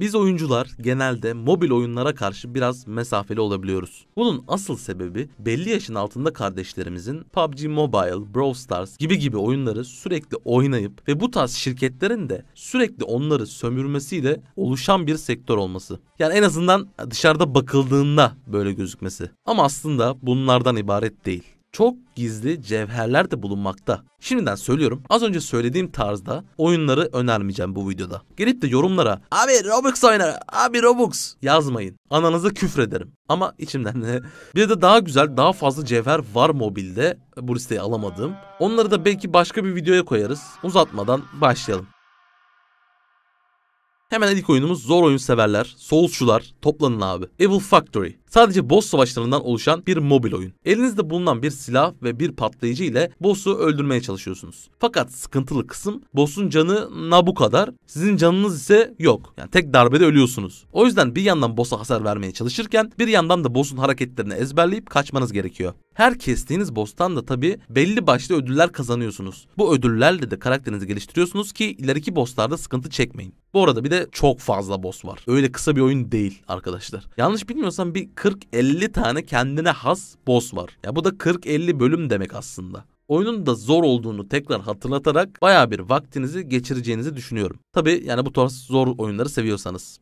Biz oyuncular genelde mobil oyunlara karşı biraz mesafeli olabiliyoruz. Bunun asıl sebebi belli yaşın altında kardeşlerimizin PUBG Mobile, Brawl Stars gibi gibi oyunları sürekli oynayıp ve bu tarz şirketlerin de sürekli onları sömürmesiyle oluşan bir sektör olması. Yani en azından dışarıda bakıldığında böyle gözükmesi. Ama aslında bunlardan ibaret değil çok gizli cevherler de bulunmakta. Şimdiden söylüyorum az önce söylediğim tarzda oyunları önermeyeceğim bu videoda. Gelip de yorumlara abi Robux oynar abi Robux yazmayın. Ananızı küfrederim. Ama içimden de bir de daha güzel daha fazla cevher var mobilde bu listeyi alamadığım. Onları da belki başka bir videoya koyarız. Uzatmadan başlayalım. Hemen ilk oyunumuz zor oyun severler, soulsçular toplanın abi. Evil Factory. Sadece boss savaşlarından oluşan bir mobil oyun. Elinizde bulunan bir silah ve bir patlayıcı ile boss'u öldürmeye çalışıyorsunuz. Fakat sıkıntılı kısım boss'un canı nabu kadar, sizin canınız ise yok. Yani tek darbede ölüyorsunuz. O yüzden bir yandan boss'a hasar vermeye çalışırken bir yandan da boss'un hareketlerini ezberleyip kaçmanız gerekiyor. Her kestiğiniz boss'tan da tabii belli başlı ödüller kazanıyorsunuz. Bu ödüllerle de karakterinizi geliştiriyorsunuz ki ileriki boss'larda sıkıntı çekmeyin. Bu arada bir de çok fazla boss var. Öyle kısa bir oyun değil arkadaşlar. Yanlış bilmiyorsam bir 40-50 tane kendine has boss var. Ya bu da 40-50 bölüm demek aslında oyunun da zor olduğunu tekrar hatırlatarak baya bir vaktinizi geçireceğinizi düşünüyorum. Tabi yani bu tarz zor oyunları seviyorsanız.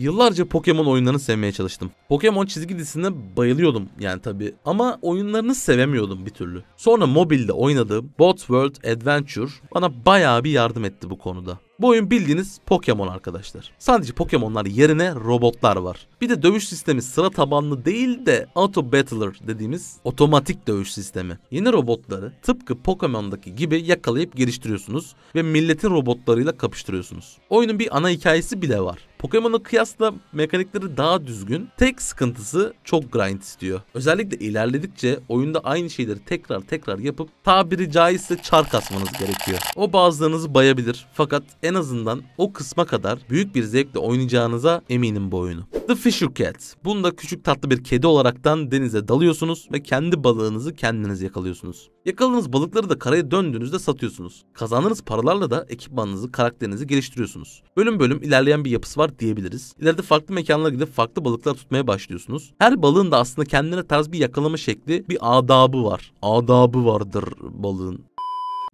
Yıllarca Pokemon oyunlarını sevmeye çalıştım. Pokemon çizgi dizisine bayılıyordum yani tabi ama oyunlarını sevemiyordum bir türlü. Sonra mobilde oynadığım Bot World Adventure bana bayağı bir yardım etti bu konuda. Bu oyun bildiğiniz Pokemon arkadaşlar. Sadece Pokemon'lar yerine robotlar var. Bir de dövüş sistemi sıra tabanlı değil de Auto Battler dediğimiz otomatik dövüş sistemi. Yeni robotları tıpkı Pokemon'daki gibi yakalayıp geliştiriyorsunuz ve milletin robotlarıyla kapıştırıyorsunuz. Oyunun bir ana hikayesi bile var. Pokemon'a kıyasla mekanikleri daha düzgün. Tek sıkıntısı çok grind istiyor. Özellikle ilerledikçe oyunda aynı şeyleri tekrar tekrar yapıp tabiri caizse çark atmanız gerekiyor. O bazılarınızı bayabilir fakat en azından o kısma kadar büyük bir zevkle oynayacağınıza eminim bu oyunu. The Fisher Cat. Bunda küçük tatlı bir kedi olaraktan denize dalıyorsunuz ve kendi balığınızı kendiniz yakalıyorsunuz. Yakaladığınız balıkları da karaya döndüğünüzde satıyorsunuz. Kazandığınız paralarla da ekipmanınızı, karakterinizi geliştiriyorsunuz. Bölüm bölüm ilerleyen bir yapısı var var diyebiliriz. İleride farklı mekanlara gidip farklı balıklar tutmaya başlıyorsunuz. Her balığın da aslında kendine tarz bir yakalama şekli, bir adabı var. Adabı vardır balığın.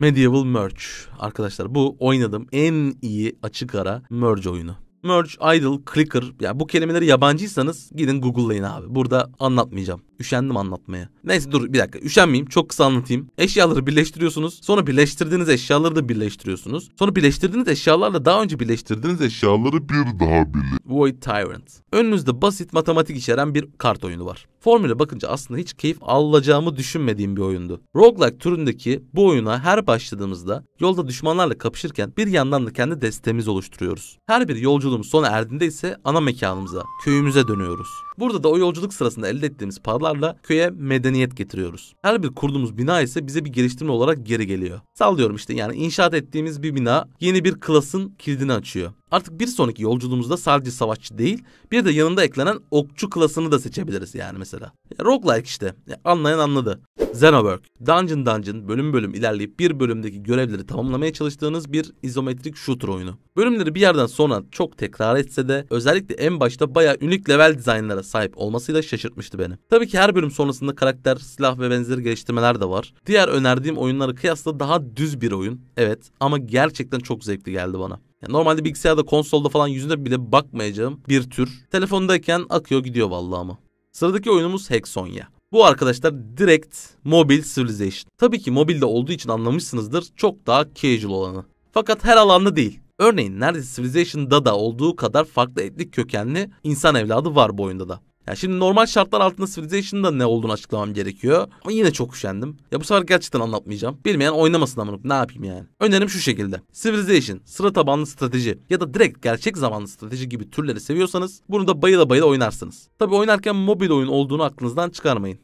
Medieval Merge. Arkadaşlar bu oynadığım en iyi açık ara Merge oyunu merge, idle, clicker. Ya bu kelimeleri yabancıysanız gidin Google'layın abi. Burada anlatmayacağım. Üşendim anlatmaya. Neyse dur bir dakika. Üşenmeyeyim. Çok kısa anlatayım. Eşyaları birleştiriyorsunuz. Sonra birleştirdiğiniz eşyaları da birleştiriyorsunuz. Sonra birleştirdiğiniz eşyalarla daha önce birleştirdiğiniz eşyaları bir daha birleştiriyorsunuz. Void Tyrant. Önünüzde basit matematik içeren bir kart oyunu var. Formüle bakınca aslında hiç keyif alacağımı düşünmediğim bir oyundu. Roguelike türündeki bu oyuna her başladığımızda yolda düşmanlarla kapışırken bir yandan da kendi destemiz oluşturuyoruz. Her bir yolculuğumuz sona erdiğinde ise ana mekanımıza, köyümüze dönüyoruz. Burada da o yolculuk sırasında elde ettiğimiz paralarla köye medeniyet getiriyoruz. Her bir kurduğumuz bina ise bize bir geliştirme olarak geri geliyor. Sallıyorum işte yani inşaat ettiğimiz bir bina yeni bir klasın kilidini açıyor. Artık bir sonraki yolculuğumuzda sadece savaşçı değil, bir de yanında eklenen okçu klasını da seçebiliriz yani mesela. Ya roguelike işte. anlayan anladı. Xenowork, Dungeon Dungeon bölüm bölüm ilerleyip bir bölümdeki görevleri tamamlamaya çalıştığınız bir izometrik shooter oyunu. Bölümleri bir yerden sonra çok tekrar etse de özellikle en başta baya unik level dizaynlara sahip olmasıyla şaşırtmıştı beni. Tabii ki her bölüm sonrasında karakter, silah ve benzeri geliştirmeler de var. Diğer önerdiğim oyunları kıyasla daha düz bir oyun. Evet ama gerçekten çok zevkli geldi bana. Yani normalde bilgisayarda konsolda falan yüzüne bile bakmayacağım bir tür. Telefondayken akıyor gidiyor vallahi ama. Sıradaki oyunumuz Hexonia. Bu arkadaşlar direkt mobil Civilization. Tabii ki mobilde olduğu için anlamışsınızdır çok daha casual olanı. Fakat her alanda değil. Örneğin neredeyse Civilization'da da olduğu kadar farklı etnik kökenli insan evladı var bu oyunda da. Ya şimdi normal şartlar altında Civilization'da ne olduğunu açıklamam gerekiyor. Ama yine çok üşendim. Ya bu sefer gerçekten anlatmayacağım. Bilmeyen oynamasın amınık ne yapayım yani. Önerim şu şekilde. Civilization, sıra tabanlı strateji ya da direkt gerçek zamanlı strateji gibi türleri seviyorsanız bunu da bayıla bayıla oynarsınız. Tabi oynarken mobil oyun olduğunu aklınızdan çıkarmayın.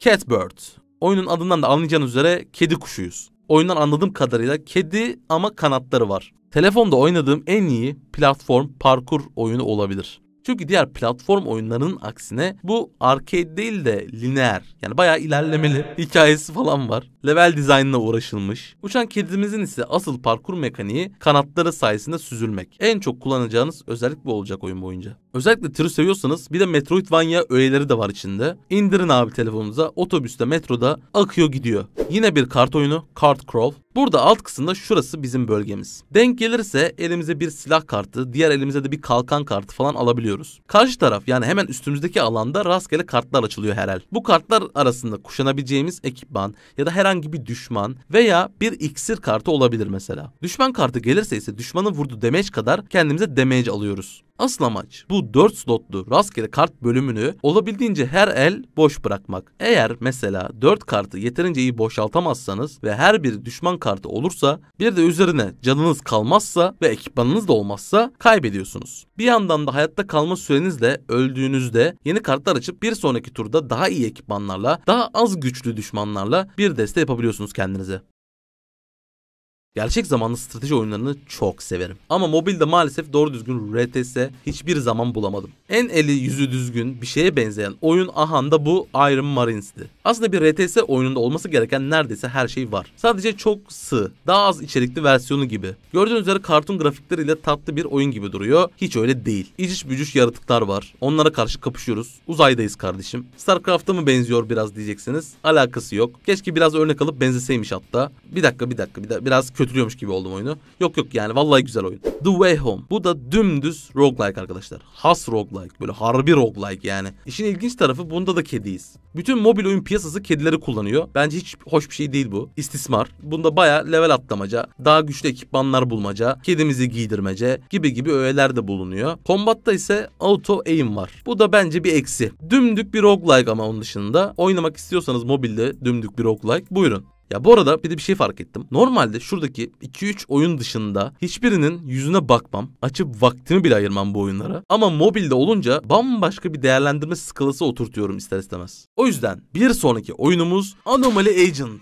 Catbird. Oyunun adından da anlayacağınız üzere kedi kuşuyuz. Oyundan anladığım kadarıyla kedi ama kanatları var. Telefonda oynadığım en iyi platform parkur oyunu olabilir. Çünkü diğer platform oyunlarının aksine bu arcade değil de lineer. Yani bayağı ilerlemeli hikayesi falan var level dizaynına uğraşılmış. Uçan kedimizin ise asıl parkur mekaniği kanatları sayesinde süzülmek. En çok kullanacağınız özellik bu olacak oyun boyunca. Özellikle tırı seviyorsanız bir de Metroidvania öğeleri de var içinde. İndirin abi telefonunuza otobüste metroda akıyor gidiyor. Yine bir kart oyunu Card Crawl. Burada alt kısımda şurası bizim bölgemiz. Denk gelirse elimize bir silah kartı, diğer elimize de bir kalkan kartı falan alabiliyoruz. Karşı taraf yani hemen üstümüzdeki alanda rastgele kartlar açılıyor herhal. Bu kartlar arasında kuşanabileceğimiz ekipman ya da herhangi herhangi bir düşman veya bir iksir kartı olabilir mesela. Düşman kartı gelirse ise düşmanın vurdu demeç kadar kendimize damage alıyoruz. Asıl amaç bu 4 slotlu rastgele kart bölümünü olabildiğince her el boş bırakmak. Eğer mesela 4 kartı yeterince iyi boşaltamazsanız ve her bir düşman kartı olursa bir de üzerine canınız kalmazsa ve ekipmanınız da olmazsa kaybediyorsunuz. Bir yandan da hayatta kalma sürenizle öldüğünüzde yeni kartlar açıp bir sonraki turda daha iyi ekipmanlarla daha az güçlü düşmanlarla bir deste yapabiliyorsunuz kendinize. Gerçek zamanlı strateji oyunlarını çok severim. Ama mobilde maalesef doğru düzgün RTS hiçbir zaman bulamadım. En eli yüzü düzgün bir şeye benzeyen oyun ahanda bu Iron Marines'ti. Aslında bir RTS oyununda olması gereken neredeyse her şey var. Sadece çok sığ, daha az içerikli versiyonu gibi. Gördüğünüz üzere kartun grafikleriyle tatlı bir oyun gibi duruyor. Hiç öyle değil. İciş bücüş yaratıklar var. Onlara karşı kapışıyoruz. Uzaydayız kardeşim. StarCraft'a mı benziyor biraz diyeceksiniz. Alakası yok. Keşke biraz örnek alıp benzeseymiş hatta. Bir dakika bir dakika bir da biraz kötü kötülüyormuş gibi oldum oyunu. Yok yok yani vallahi güzel oyun. The Way Home. Bu da dümdüz roguelike arkadaşlar. Has roguelike. Böyle harbi roguelike yani. İşin ilginç tarafı bunda da kediyiz. Bütün mobil oyun piyasası kedileri kullanıyor. Bence hiç hoş bir şey değil bu. İstismar. Bunda baya level atlamaca, daha güçlü ekipmanlar bulmaca, kedimizi giydirmece gibi gibi öğeler de bulunuyor. Kombatta ise auto aim var. Bu da bence bir eksi. Dümdük bir roguelike ama onun dışında. Oynamak istiyorsanız mobilde dümdük bir roguelike buyurun. Ya bu arada bir de bir şey fark ettim. Normalde şuradaki 2-3 oyun dışında hiçbirinin yüzüne bakmam. Açıp vaktimi bile ayırmam bu oyunlara. Ama mobilde olunca bambaşka bir değerlendirme skalası oturtuyorum ister istemez. O yüzden bir sonraki oyunumuz Anomaly Agent.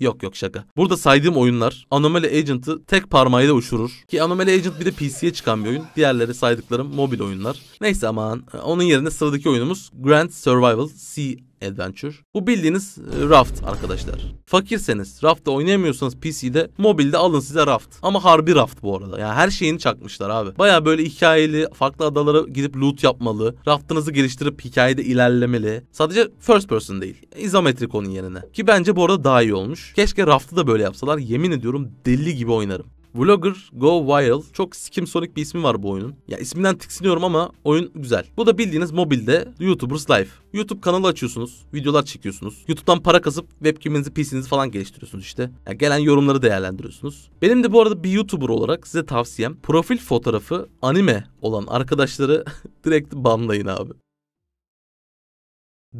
Yok yok şaka. Burada saydığım oyunlar Anomaly Agent'ı tek parmağıyla uçurur. Ki Anomaly Agent bir de PC'ye çıkan bir oyun. Diğerleri saydıklarım mobil oyunlar. Neyse aman. Onun yerine sıradaki oyunumuz Grand Survival Sea Adventure. Bu bildiğiniz e, Raft arkadaşlar. Fakirseniz, Raft'ta oynayamıyorsanız PC'de, mobilde alın size Raft. Ama harbi Raft bu arada. Yani her şeyini çakmışlar abi. Baya böyle hikayeli, farklı adalara gidip loot yapmalı. Raft'ınızı geliştirip hikayede ilerlemeli. Sadece first person değil. İzometrik onun yerine. Ki bence bu arada daha iyi olmuş. Keşke Raft'ı da böyle yapsalar. Yemin ediyorum deli gibi oynarım. Vlogger Go Wild çok sikim sonik bir ismi var bu oyunun. Ya isminden tiksiniyorum ama oyun güzel. Bu da bildiğiniz mobilde YouTubers Life. YouTube kanalı açıyorsunuz, videolar çekiyorsunuz. YouTube'dan para kasıp webcam'inizi, PC'nizi falan geliştiriyorsunuz işte. Ya gelen yorumları değerlendiriyorsunuz. Benim de bu arada bir YouTuber olarak size tavsiyem profil fotoğrafı anime olan arkadaşları direkt banlayın abi.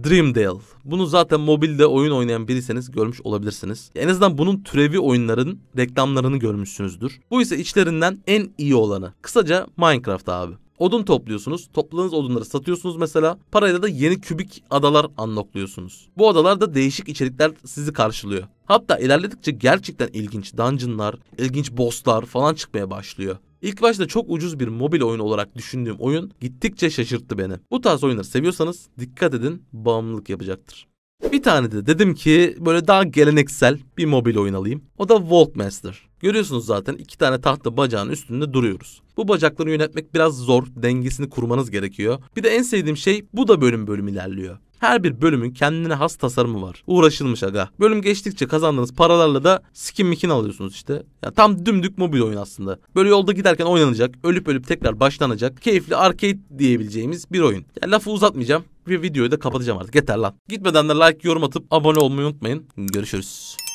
Dreamdale. Bunu zaten mobilde oyun oynayan biriseniz görmüş olabilirsiniz. En azından bunun türevi oyunların reklamlarını görmüşsünüzdür. Bu ise içlerinden en iyi olanı. Kısaca Minecraft abi. Odun topluyorsunuz. Topladığınız odunları satıyorsunuz mesela. Parayla da yeni kübik adalar unlockluyorsunuz. Bu adalarda değişik içerikler sizi karşılıyor. Hatta ilerledikçe gerçekten ilginç dungeonlar, ilginç bosslar falan çıkmaya başlıyor. İlk başta çok ucuz bir mobil oyun olarak düşündüğüm oyun gittikçe şaşırttı beni. Bu tarz oyunları seviyorsanız dikkat edin bağımlılık yapacaktır. Bir tane de dedim ki böyle daha geleneksel bir mobil oyun alayım. O da Voltmaster. Görüyorsunuz zaten iki tane tahta bacağın üstünde duruyoruz. Bu bacakları yönetmek biraz zor, dengesini kurmanız gerekiyor. Bir de en sevdiğim şey bu da bölüm bölüm ilerliyor. Her bir bölümün kendine has tasarımı var. Uğraşılmış aga. Bölüm geçtikçe kazandığınız paralarla da skin mikin alıyorsunuz işte. Ya tam dümdük mobil oyun aslında. Böyle yolda giderken oynanacak, ölüp ölüp tekrar başlanacak, keyifli arcade diyebileceğimiz bir oyun. Ya lafı uzatmayacağım bir videoyu da kapatacağım artık. Yeter lan. Gitmeden de like, yorum atıp abone olmayı unutmayın. Görüşürüz.